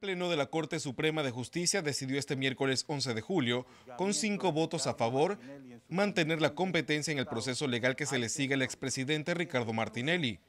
Pleno de la Corte Suprema de Justicia decidió este miércoles 11 de julio, con cinco votos a favor, mantener la competencia en el proceso legal que se le sigue al expresidente Ricardo Martinelli.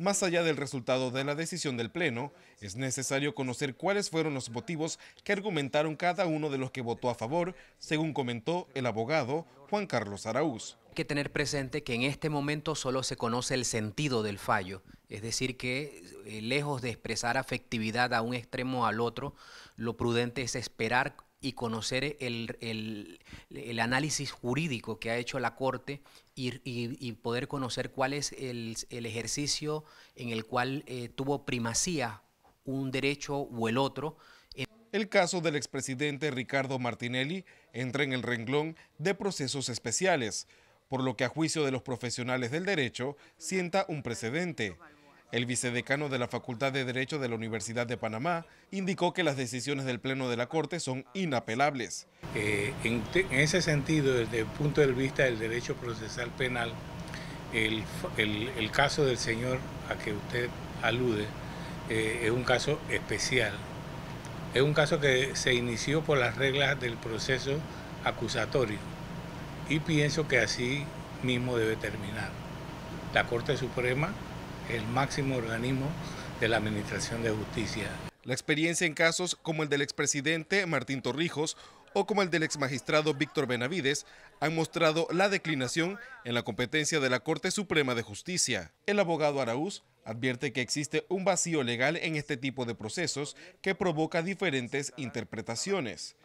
Más allá del resultado de la decisión del Pleno, es necesario conocer cuáles fueron los motivos que argumentaron cada uno de los que votó a favor, según comentó el abogado Juan Carlos Araúz que tener presente que en este momento solo se conoce el sentido del fallo, es decir, que eh, lejos de expresar afectividad a un extremo o al otro, lo prudente es esperar y conocer el, análisis jurídico que ha hecho la Corte y, poder conocer cuál es el, ejercicio en el cual eh, tuvo primacía un derecho o el otro. El caso del expresidente Ricardo Martinelli entra en el renglón de procesos especiales, por lo que a juicio de los profesionales del derecho sienta un precedente. El vicedecano de la Facultad de Derecho de la Universidad de Panamá indicó que las decisiones del Pleno de la Corte son inapelables. Eh, en, ese sentido, desde el punto de vista del derecho procesal penal, el, caso del señor a que usted alude eh, es un caso especial. Es un caso que se inició por las reglas del proceso acusatorio y pienso que así mismo debe terminar. La Corte Suprema, el máximo organismo de la Administración de Justicia. La experiencia en casos como el del expresidente Martín Torrijos o como el del exmagistrado Víctor Benavides han mostrado la declinación en la competencia de la Corte Suprema de Justicia. El abogado Araúz advierte que existe un vacío legal en este tipo de procesos que provoca diferentes interpretaciones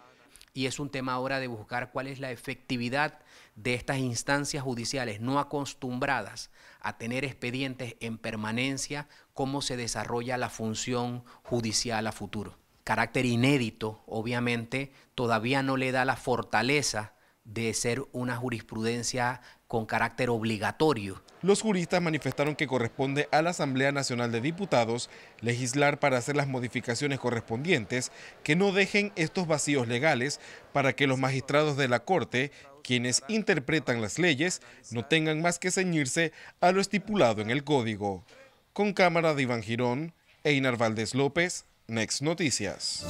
y es un tema ahora de buscar cuál es la efectividad de estas instancias judiciales no acostumbradas a tener expedientes en permanencia, cómo se desarrolla la función judicial a futuro. Carácter inédito, obviamente, todavía no le da la fortaleza de ser una jurisprudencia con carácter obligatorio. Los juristas manifestaron que corresponde a la Asamblea Nacional de Diputados legislar para hacer las modificaciones correspondientes que no dejen estos vacíos legales para que los magistrados de la Corte, quienes interpretan las leyes, no tengan más que ceñirse a lo estipulado en el Código. Con cámara de Iván Girón, Einar Valdés López, Next Noticias.